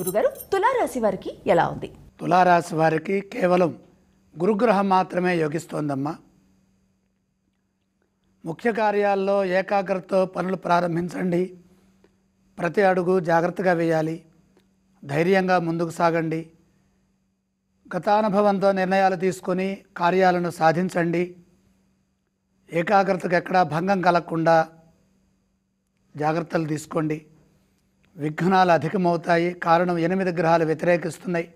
గురుగారు తులారాశి వారికి ఎలా ఉంది తులారాశి వారికి కేవలం గురుగ్రహం మాత్రమే యోగిస్తోందమ్మా ముఖ్య కార్యాల్లో ఏకాగ్రతతో పనులు ప్రారంభించండి ప్రతి అడుగు జాగ్రత్తగా వేయాలి ధైర్యంగా ముందుకు సాగండి గతానుభవంతో నిర్ణయాలు తీసుకొని కార్యాలను సాధించండి ఏకాగ్రతకు ఎక్కడా భంగం కలగకుండా జాగ్రత్తలు తీసుకోండి విఘ్నాలు అధికమవుతాయి కారణం ఎనిమిది గ్రహాలు వ్యతిరేకిస్తున్నాయి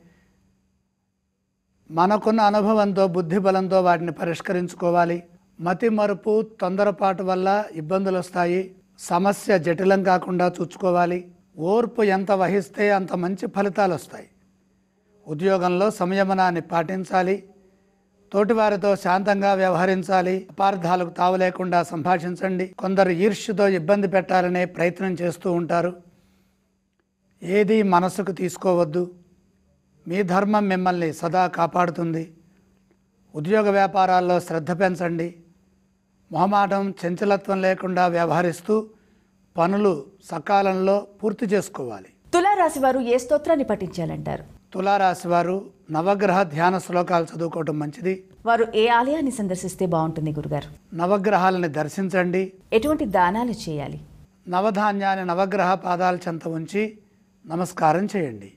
మనకున్న అనుభవంతో బుద్ధి బలంతో వాటిని పరిష్కరించుకోవాలి మతి మరుపు తొందరపాటు వల్ల ఇబ్బందులు వస్తాయి సమస్య జటిలం కాకుండా చూసుకోవాలి ఓర్పు ఎంత వహిస్తే అంత మంచి ఫలితాలు వస్తాయి ఉద్యోగంలో సంయమనాన్ని పాటించాలి తోటివారితో శాంతంగా వ్యవహరించాలి అపార్థాలకు తావు లేకుండా సంభాషించండి కొందరు ఈర్ష్యతో ఇబ్బంది పెట్టాలనే ప్రయత్నం చేస్తూ ఉంటారు ఏది మనసుకు తీసుకోవద్దు మీ ధర్మం మిమ్మల్ని సదా కాపాడుతుంది ఉద్యోగ వ్యాపారాల్లో శ్రద్ధ పెంచండి మొహమాటం చంచలత్వం లేకుండా వ్యవహరిస్తూ పనులు సకాలంలో పూర్తి చేసుకోవాలి తులారాశి వారు ఏ స్తోత్రాన్ని పఠించాలంటారు తులారాశి వారు నవగ్రహ ధ్యాన శ్లోకాలు చదువుకోవటం మంచిది వారు ఏ ఆలయాన్ని సందర్శిస్తే బాగుంటుంది గురుగారు నవగ్రహాలని దర్శించండి ఎటువంటి దానాలు చేయాలి నవధాన్యాన్ని నవగ్రహ పాదాల చెంత ఉంచి నమస్కారం చేయండి